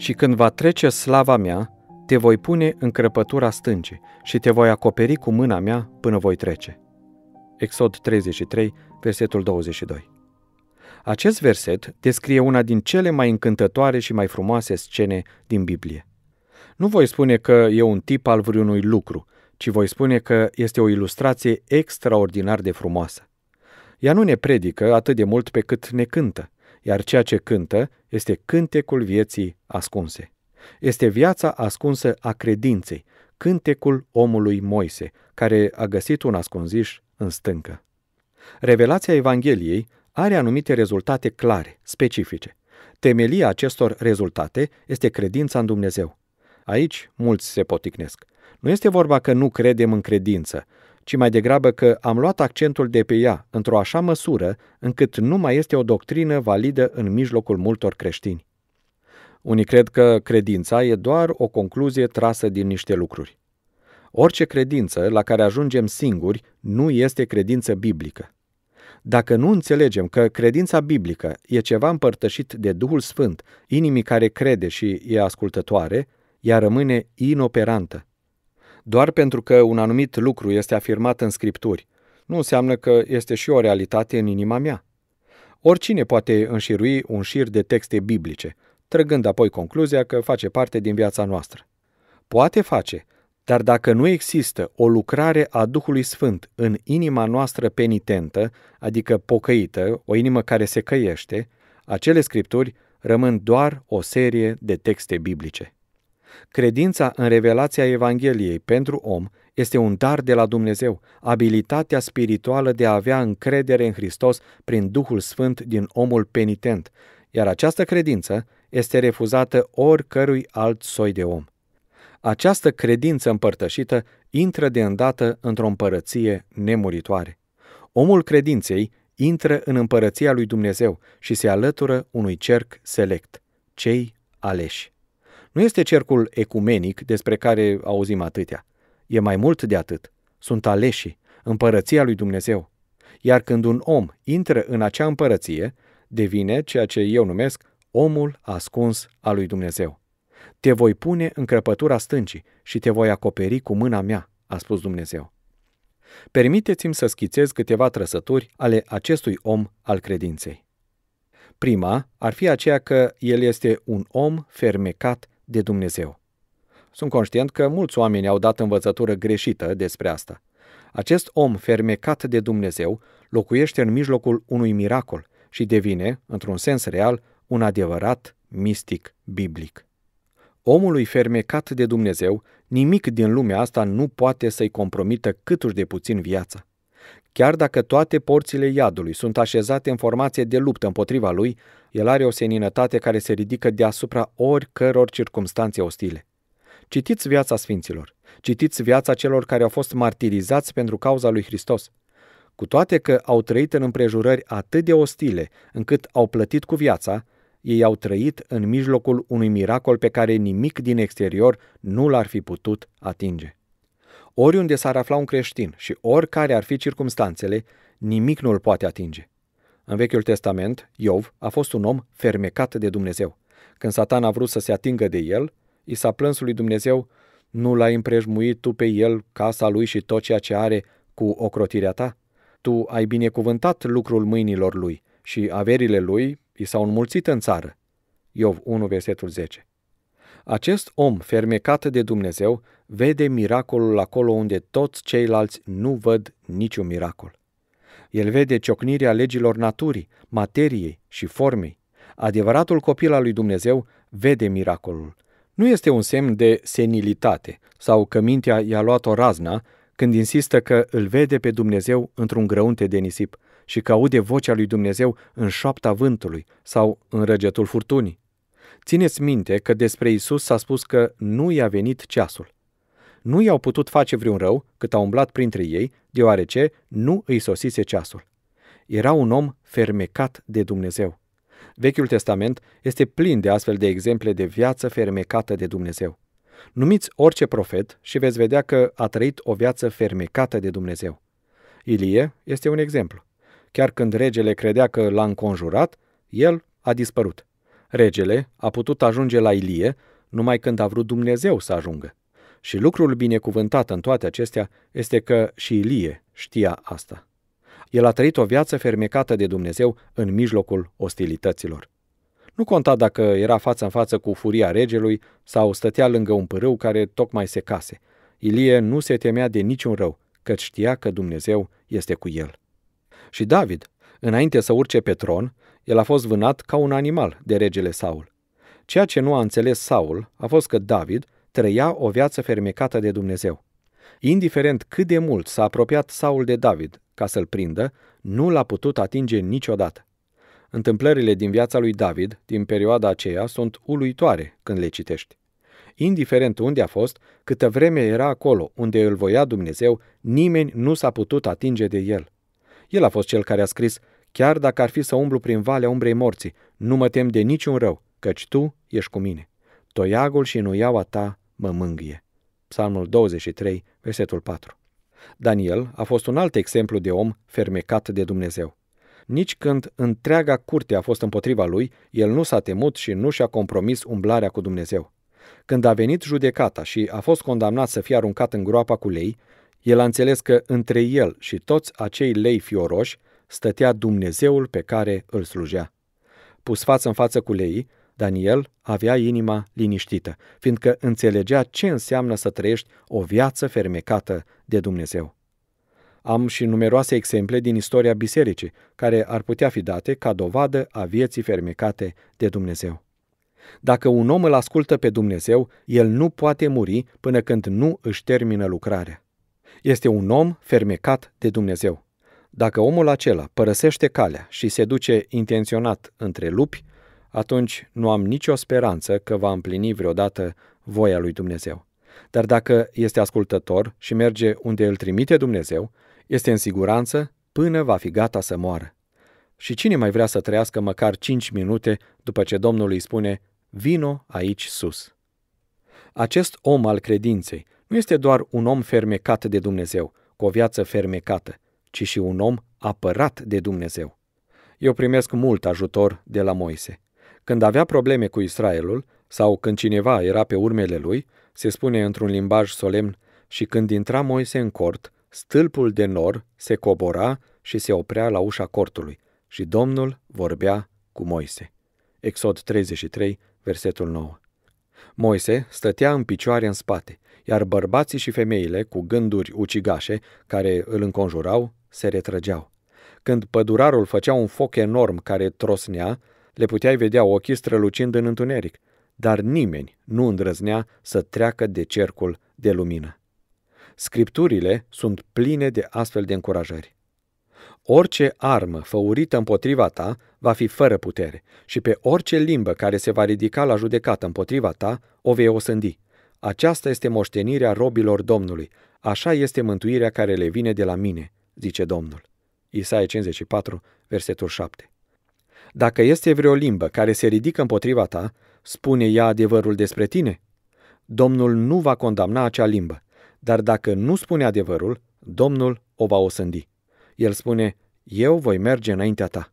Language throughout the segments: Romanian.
și când va trece slava mea, te voi pune în crăpătura stâncii și te voi acoperi cu mâna mea până voi trece. Exod 33, versetul 22. Acest verset descrie una din cele mai încântătoare și mai frumoase scene din Biblie. Nu voi spune că e un tip al vreunui lucru, ci voi spune că este o ilustrație extraordinar de frumoasă. Ea nu ne predică atât de mult pe cât ne cântă, iar ceea ce cântă este cântecul vieții ascunse. Este viața ascunsă a credinței, cântecul omului Moise, care a găsit un ascunziș în stâncă. Revelația Evangheliei are anumite rezultate clare, specifice. Temelia acestor rezultate este credința în Dumnezeu. Aici mulți se poticnesc. Nu este vorba că nu credem în credință, ci mai degrabă că am luat accentul de pe ea într-o așa măsură încât nu mai este o doctrină validă în mijlocul multor creștini. Unii cred că credința e doar o concluzie trasă din niște lucruri. Orice credință la care ajungem singuri nu este credință biblică. Dacă nu înțelegem că credința biblică e ceva împărtășit de Duhul Sfânt, inimii care crede și e ascultătoare, ea rămâne inoperantă. Doar pentru că un anumit lucru este afirmat în scripturi, nu înseamnă că este și o realitate în inima mea. Oricine poate înșirui un șir de texte biblice, trăgând apoi concluzia că face parte din viața noastră. Poate face, dar dacă nu există o lucrare a Duhului Sfânt în inima noastră penitentă, adică pocăită, o inimă care se căiește, acele scripturi rămân doar o serie de texte biblice. Credința în revelația Evangheliei pentru om este un dar de la Dumnezeu, abilitatea spirituală de a avea încredere în Hristos prin Duhul Sfânt din omul penitent, iar această credință este refuzată oricărui alt soi de om. Această credință împărtășită intră de îndată într-o împărăție nemuritoare. Omul credinței intră în împărăția lui Dumnezeu și se alătură unui cerc select, cei aleși. Nu este cercul ecumenic despre care auzim atâtea. E mai mult de atât. Sunt aleșii, împărăția lui Dumnezeu. Iar când un om intră în acea împărăție, devine ceea ce eu numesc omul ascuns al lui Dumnezeu. Te voi pune în crăpătura stâncii și te voi acoperi cu mâna mea, a spus Dumnezeu. Permiteți-mi să schițez câteva trăsături ale acestui om al credinței. Prima ar fi aceea că el este un om fermecat de Dumnezeu. Sunt conștient că mulți oameni au dat învățătură greșită despre asta. Acest om fermecat de Dumnezeu locuiește în mijlocul unui miracol și devine, într-un sens real, un adevărat mistic biblic. Omului fermecat de Dumnezeu, nimic din lumea asta nu poate să-i compromită câtuși de puțin viața. Chiar dacă toate porțile iadului sunt așezate în formație de luptă împotriva lui, el are o seninătate care se ridică deasupra oricăror circumstanțe ostile. Citiți viața sfinților, citiți viața celor care au fost martirizați pentru cauza lui Hristos. Cu toate că au trăit în împrejurări atât de ostile, încât au plătit cu viața, ei au trăit în mijlocul unui miracol pe care nimic din exterior nu l-ar fi putut atinge. Oriunde s-ar afla un creștin și oricare ar fi circumstanțele, nimic nu îl poate atinge. În Vechiul Testament, Iov a fost un om fermecat de Dumnezeu. Când Satan a vrut să se atingă de el, i s-a plâns lui Dumnezeu, nu l-ai împrejmuit tu pe el, casa lui și tot ceea ce are cu ocrotirea ta? Tu ai binecuvântat lucrul mâinilor lui și averile lui i s-au înmulțit în țară. Iov 1, versetul 10. Acest om fermecat de Dumnezeu vede miracolul acolo unde toți ceilalți nu văd niciun miracol. El vede ciocnirea legilor naturii, materiei și formei. Adevăratul copil al lui Dumnezeu vede miracolul. Nu este un semn de senilitate sau că mintea i-a luat o razna când insistă că îl vede pe Dumnezeu într-un grăunte de nisip și că aude vocea lui Dumnezeu în șoapta vântului sau în răgetul furtunii. Țineți minte că despre Isus s-a spus că nu i-a venit ceasul nu i-au putut face vreun rău cât au umblat printre ei, deoarece nu îi sosise ceasul. Era un om fermecat de Dumnezeu. Vechiul Testament este plin de astfel de exemple de viață fermecată de Dumnezeu. Numiți orice profet și veți vedea că a trăit o viață fermecată de Dumnezeu. Ilie este un exemplu. Chiar când regele credea că l-a înconjurat, el a dispărut. Regele a putut ajunge la Ilie numai când a vrut Dumnezeu să ajungă. Și lucrul binecuvântat în toate acestea este că și Ilie știa asta. El a trăit o viață fermecată de Dumnezeu în mijlocul ostilităților. Nu conta dacă era față în față cu furia regelui sau stătea lângă un pârâu care tocmai se case. Ilie nu se temea de niciun rău, căci știa că Dumnezeu este cu el. Și David, înainte să urce pe tron, el a fost vânat ca un animal de regele Saul. Ceea ce nu a înțeles Saul a fost că David trăia o viață fermecată de Dumnezeu. Indiferent cât de mult s-a apropiat Saul de David ca să-l prindă, nu l-a putut atinge niciodată. Întâmplările din viața lui David din perioada aceea sunt uluitoare când le citești. Indiferent unde a fost, câtă vreme era acolo unde îl voia Dumnezeu, nimeni nu s-a putut atinge de el. El a fost cel care a scris, chiar dacă ar fi să umblu prin valea umbrei morții, nu mă tem de niciun rău, căci tu ești cu mine. Toiagul și nuiaua ta mă mângâie. Psalmul 23, versetul 4. Daniel a fost un alt exemplu de om fermecat de Dumnezeu. Nici când întreaga curte a fost împotriva lui, el nu s-a temut și nu și-a compromis umblarea cu Dumnezeu. Când a venit judecata și a fost condamnat să fie aruncat în groapa cu lei, el a înțeles că între el și toți acei lei fioroși stătea Dumnezeul pe care îl slujea. Pus față în față cu lei, Daniel avea inima liniștită, fiindcă înțelegea ce înseamnă să trăiești o viață fermecată de Dumnezeu. Am și numeroase exemple din istoria bisericii, care ar putea fi date ca dovadă a vieții fermecate de Dumnezeu. Dacă un om îl ascultă pe Dumnezeu, el nu poate muri până când nu își termină lucrarea. Este un om fermecat de Dumnezeu. Dacă omul acela părăsește calea și se duce intenționat între lupi, atunci nu am nicio speranță că va împlini vreodată voia lui Dumnezeu. Dar dacă este ascultător și merge unde îl trimite Dumnezeu, este în siguranță până va fi gata să moară. Și cine mai vrea să trăiască măcar 5 minute după ce Domnul îi spune, vino aici sus. Acest om al credinței nu este doar un om fermecat de Dumnezeu, cu o viață fermecată, ci și un om apărat de Dumnezeu. Eu primesc mult ajutor de la Moise. Când avea probleme cu Israelul, sau când cineva era pe urmele lui, se spune într-un limbaj solemn, și când intra Moise în cort, stâlpul de nor se cobora și se oprea la ușa cortului, și Domnul vorbea cu Moise. Exod 33, versetul 9. Moise stătea în picioare în spate, iar bărbații și femeile, cu gânduri ucigașe, care îl înconjurau, se retrăgeau. Când pădurarul făcea un foc enorm care trosnea, le puteai vedea ochii strălucind în întuneric, dar nimeni nu îndrăznea să treacă de cercul de lumină. Scripturile sunt pline de astfel de încurajări. Orice armă făurită împotriva ta va fi fără putere și pe orice limbă care se va ridica la judecată împotriva ta o vei osândi. Aceasta este moștenirea robilor Domnului, așa este mântuirea care le vine de la mine, zice Domnul. Isaia 54, versetul 7. Dacă este vreo limbă care se ridică împotriva ta, spune ea adevărul despre tine. Domnul nu va condamna acea limbă, dar dacă nu spune adevărul, Domnul o va osândi. El spune, eu voi merge înaintea ta.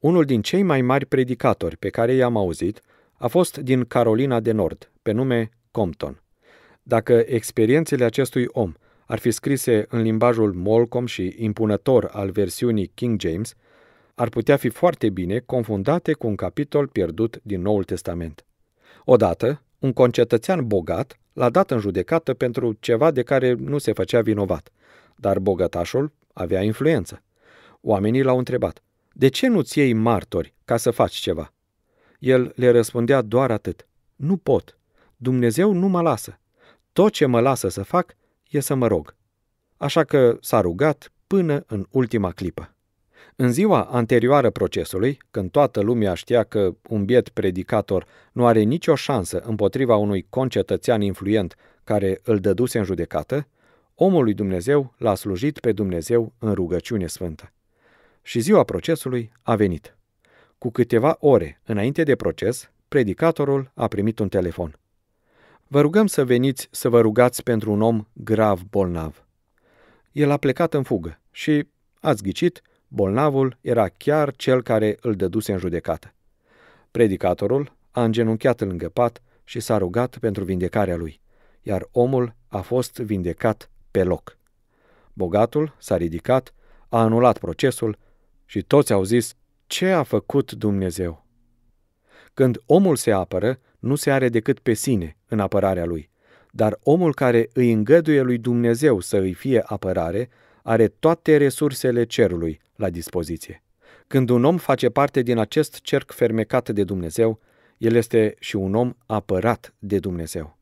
Unul din cei mai mari predicatori pe care i-am auzit a fost din Carolina de Nord, pe nume Compton. Dacă experiențele acestui om ar fi scrise în limbajul molcom și impunător al versiunii King James, ar putea fi foarte bine confundate cu un capitol pierdut din Noul Testament. Odată, un concetățean bogat l-a dat în judecată pentru ceva de care nu se făcea vinovat, dar bogătașul avea influență. Oamenii l-au întrebat, de ce nu-ți iei martori ca să faci ceva? El le răspundea doar atât, nu pot, Dumnezeu nu mă lasă. Tot ce mă lasă să fac e să mă rog. Așa că s-a rugat până în ultima clipă. În ziua anterioară procesului, când toată lumea știa că un biet predicator nu are nicio șansă împotriva unui concetățean influent care îl dăduse în judecată, omul lui Dumnezeu l-a slujit pe Dumnezeu în rugăciune sfântă. Și ziua procesului a venit. Cu câteva ore înainte de proces, predicatorul a primit un telefon. Vă rugăm să veniți să vă rugați pentru un om grav bolnav. El a plecat în fugă și, ați ghicit, Bolnavul era chiar cel care îl dăduse în judecată. Predicatorul a îngenunchiat lângă pat și s-a rugat pentru vindecarea lui, iar omul a fost vindecat pe loc. Bogatul s-a ridicat, a anulat procesul și toți au zis, ce a făcut Dumnezeu? Când omul se apără, nu se are decât pe sine în apărarea lui, dar omul care îi îngăduie lui Dumnezeu să îi fie apărare, are toate resursele cerului la dispoziție. Când un om face parte din acest cerc fermecat de Dumnezeu, el este și un om apărat de Dumnezeu.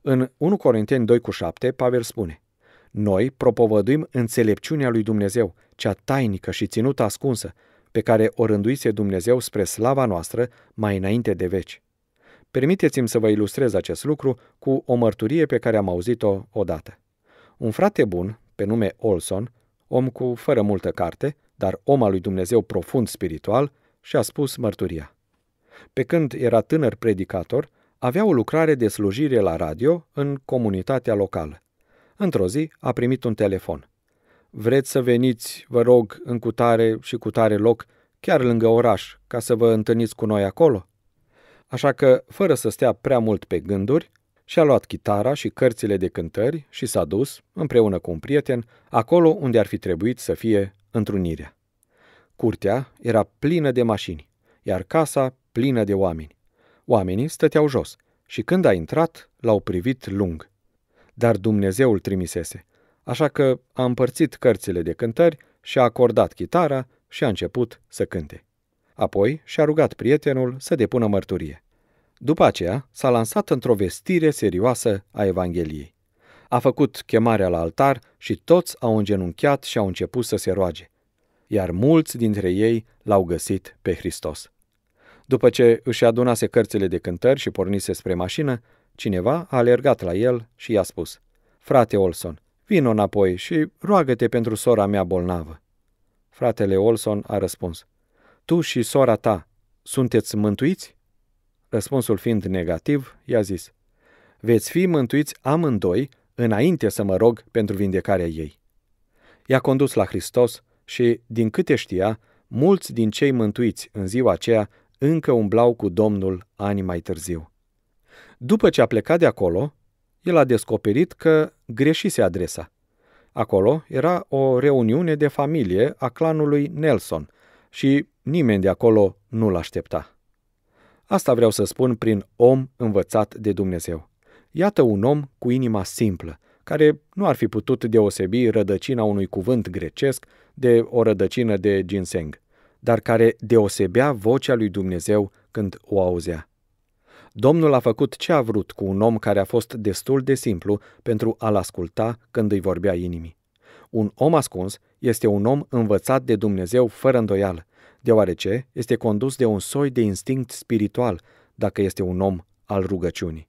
În 1 Corinteni 2 cu 7, Pavel spune, Noi propovăduim înțelepciunea lui Dumnezeu, cea tainică și ținută ascunsă, pe care o rânduise Dumnezeu spre slava noastră mai înainte de veci. Permiteți-mi să vă ilustrez acest lucru cu o mărturie pe care am auzit-o odată. Un frate bun, pe nume Olson, om cu fără multă carte, dar om al lui Dumnezeu profund spiritual, și-a spus mărturia. Pe când era tânăr predicator, avea o lucrare de slujire la radio în comunitatea locală. Într-o zi a primit un telefon. Vreți să veniți, vă rog, în cutare și cutare loc, chiar lângă oraș, ca să vă întâlniți cu noi acolo? Așa că, fără să stea prea mult pe gânduri, și-a luat chitara și cărțile de cântări și s-a dus, împreună cu un prieten, acolo unde ar fi trebuit să fie întrunirea. Curtea era plină de mașini, iar casa plină de oameni. Oamenii stăteau jos și când a intrat, l-au privit lung. Dar Dumnezeu îl trimisese, așa că a împărțit cărțile de cântări și a acordat chitara și a început să cânte. Apoi și-a rugat prietenul să depună mărturie. După aceea, s-a lansat într-o vestire serioasă a Evangheliei. A făcut chemarea la altar și toți au îngenunchiat și au început să se roage, iar mulți dintre ei l-au găsit pe Hristos. După ce își adunase cărțile de cântări și pornise spre mașină, cineva a alergat la el și i-a spus, Frate Olson, vino înapoi și roagă-te pentru sora mea bolnavă. Fratele Olson a răspuns, Tu și sora ta sunteți mântuiți? Răspunsul fiind negativ, i-a zis, Veți fi mântuiți amândoi înainte să mă rog pentru vindecarea ei. I-a condus la Hristos și, din câte știa, mulți din cei mântuiți în ziua aceea încă umblau cu Domnul ani mai târziu. După ce a plecat de acolo, el a descoperit că greșise adresa. Acolo era o reuniune de familie a clanului Nelson și nimeni de acolo nu l-aștepta. Asta vreau să spun prin om învățat de Dumnezeu. Iată un om cu inima simplă, care nu ar fi putut deosebi rădăcina unui cuvânt grecesc de o rădăcină de ginseng, dar care deosebea vocea lui Dumnezeu când o auzea. Domnul a făcut ce a vrut cu un om care a fost destul de simplu pentru a-l asculta când îi vorbea inimii. Un om ascuns este un om învățat de Dumnezeu fără îndoială, deoarece este condus de un soi de instinct spiritual, dacă este un om al rugăciunii.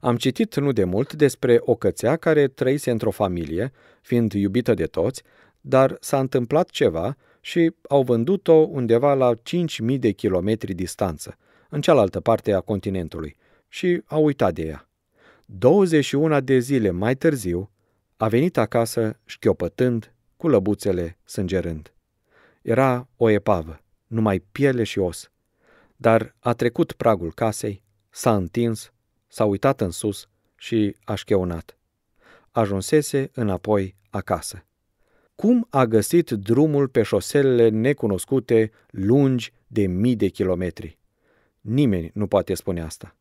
Am citit nu de mult despre o cățea care trăise într-o familie, fiind iubită de toți, dar s-a întâmplat ceva și au vândut-o undeva la 5.000 de kilometri distanță, în cealaltă parte a continentului, și au uitat de ea. 21 de zile mai târziu, a venit acasă șchiopătând, cu lăbuțele sângerând. Era o epavă, numai piele și os. Dar a trecut pragul casei, s-a întins, s-a uitat în sus și a șcheunat. Ajunsese înapoi acasă. Cum a găsit drumul pe șoselele necunoscute lungi de mii de kilometri? Nimeni nu poate spune asta.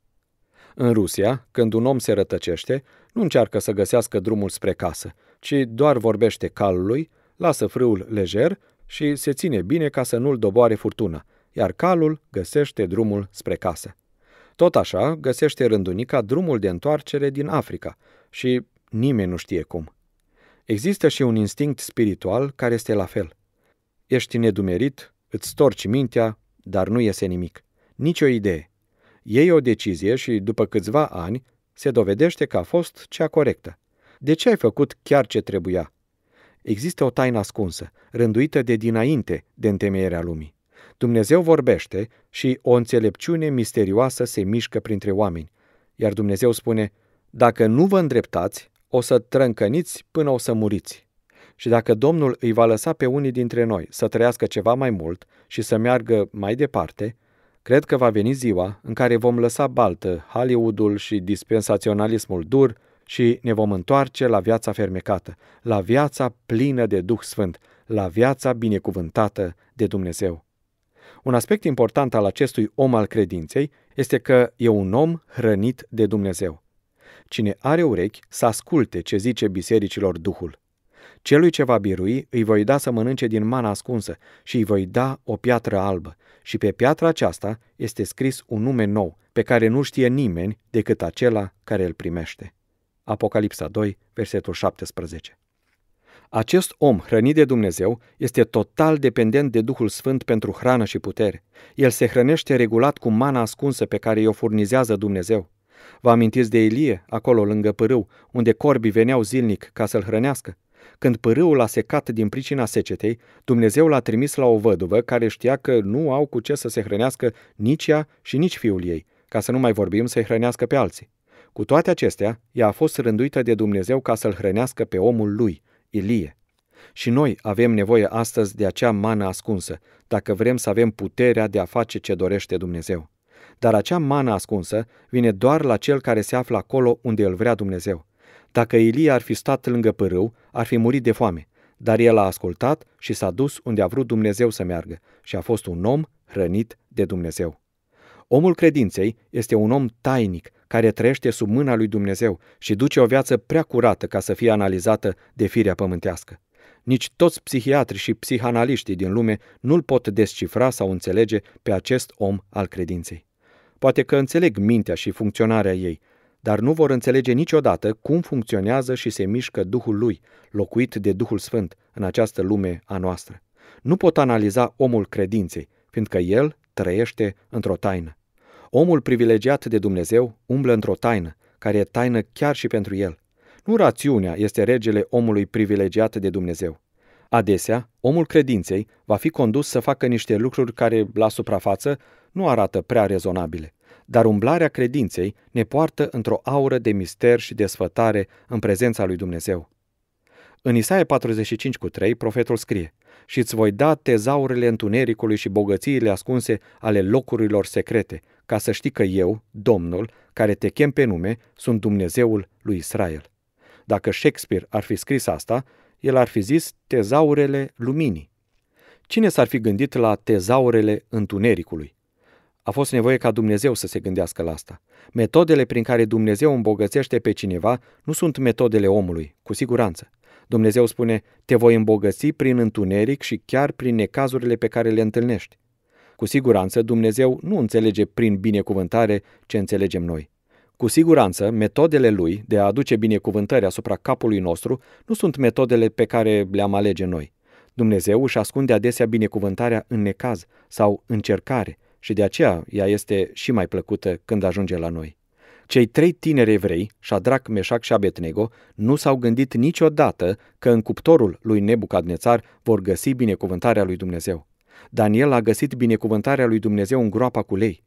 În Rusia, când un om se rătăcește, nu încearcă să găsească drumul spre casă, ci doar vorbește calului, lasă frâul lejer și se ține bine ca să nu-l doboare furtuna, iar calul găsește drumul spre casă. Tot așa găsește rândunica drumul de întoarcere din Africa și nimeni nu știe cum. Există și un instinct spiritual care este la fel. Ești nedumerit, îți storci mintea, dar nu iese nimic. Nici o idee. Ei o decizie și, după câțiva ani, se dovedește că a fost cea corectă. De ce ai făcut chiar ce trebuia? Există o taină ascunsă, rânduită de dinainte de întemeierea lumii. Dumnezeu vorbește și o înțelepciune misterioasă se mișcă printre oameni. Iar Dumnezeu spune, dacă nu vă îndreptați, o să trâncăniți până o să muriți. Și dacă Domnul îi va lăsa pe unii dintre noi să trăiască ceva mai mult și să meargă mai departe, cred că va veni ziua în care vom lăsa baltă Hollywoodul și dispensaționalismul dur, și ne vom întoarce la viața fermecată, la viața plină de Duh Sfânt, la viața binecuvântată de Dumnezeu. Un aspect important al acestui om al credinței este că e un om hrănit de Dumnezeu. Cine are urechi să asculte ce zice bisericilor Duhul. Celui ce va birui îi voi da să mănânce din mana ascunsă și îi voi da o piatră albă și pe piatra aceasta este scris un nume nou pe care nu știe nimeni decât acela care îl primește. Apocalipsa 2, versetul 17. Acest om hrănit de Dumnezeu este total dependent de Duhul Sfânt pentru hrană și putere. El se hrănește regulat cu mana ascunsă pe care i-o furnizează Dumnezeu. Vă amintiți de Elie acolo lângă pârâu, unde corbii veneau zilnic ca să-l hrănească? Când pârâul a secat din pricina secetei, Dumnezeu l-a trimis la o văduvă care știa că nu au cu ce să se hrănească nici ea și nici fiul ei, ca să nu mai vorbim să-i hrănească pe alții. Cu toate acestea, ea a fost rânduită de Dumnezeu ca să-l hrănească pe omul lui, Ilie. Și noi avem nevoie astăzi de acea mană ascunsă, dacă vrem să avem puterea de a face ce dorește Dumnezeu. Dar acea mană ascunsă vine doar la cel care se află acolo unde îl vrea Dumnezeu. Dacă Ilie ar fi stat lângă pârâu, ar fi murit de foame, dar el a ascultat și s-a dus unde a vrut Dumnezeu să meargă și a fost un om hrănit de Dumnezeu. Omul credinței este un om tainic care trăiește sub mâna lui Dumnezeu și duce o viață prea curată ca să fie analizată de firea pământească. Nici toți psihiatrii și psihanaliștii din lume nu-l pot descifra sau înțelege pe acest om al credinței. Poate că înțeleg mintea și funcționarea ei, dar nu vor înțelege niciodată cum funcționează și se mișcă Duhul lui, locuit de Duhul Sfânt, în această lume a noastră. Nu pot analiza omul credinței, fiindcă el trăiește într-o taină. Omul privilegiat de Dumnezeu umblă într-o taină, care e taină chiar și pentru el. Nu rațiunea este regele omului privilegiat de Dumnezeu. Adesea, omul credinței va fi condus să facă niște lucruri care, la suprafață, nu arată prea rezonabile, dar umblarea credinței ne poartă într-o aură de mister și desfătare în prezența lui Dumnezeu. În Isaia 45 cu 3, profetul scrie, Și îți voi da tezaurile întunericului și bogățiile ascunse ale locurilor secrete, ca să știi că eu, Domnul, care te chem pe nume, sunt Dumnezeul lui Israel. Dacă Shakespeare ar fi scris asta, el ar fi zis tezaurele luminii. Cine s-ar fi gândit la tezaurele întunericului? A fost nevoie ca Dumnezeu să se gândească la asta. Metodele prin care Dumnezeu îmbogățește pe cineva nu sunt metodele omului, cu siguranță. Dumnezeu spune, te voi îmbogăți prin întuneric și chiar prin necazurile pe care le întâlnești. Cu siguranță Dumnezeu nu înțelege prin binecuvântare ce înțelegem noi. Cu siguranță, metodele lui de a aduce binecuvântări asupra capului nostru nu sunt metodele pe care le-am alege noi. Dumnezeu își ascunde adesea binecuvântarea în necaz sau încercare și de aceea ea este și mai plăcută când ajunge la noi. Cei trei tineri evrei, Shadrach, Meșac și Abednego, nu s-au gândit niciodată că în cuptorul lui Nebucadnețar vor găsi binecuvântarea lui Dumnezeu. Daniel a găsit binecuvântarea lui Dumnezeu în groapa cu lei.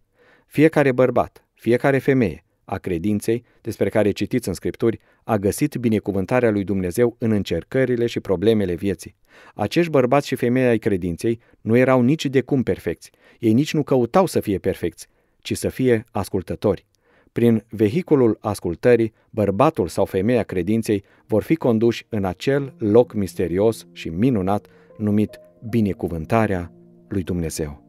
Fiecare bărbat, fiecare femeie a credinței, despre care citiți în Scripturi, a găsit binecuvântarea lui Dumnezeu în încercările și problemele vieții. Acești bărbați și femei ai credinței nu erau nici de cum perfecți. Ei nici nu căutau să fie perfecți, ci să fie ascultători. Prin vehiculul ascultării, bărbatul sau femeia credinței vor fi conduși în acel loc misterios și minunat numit binecuvântarea lui Dumnezeu.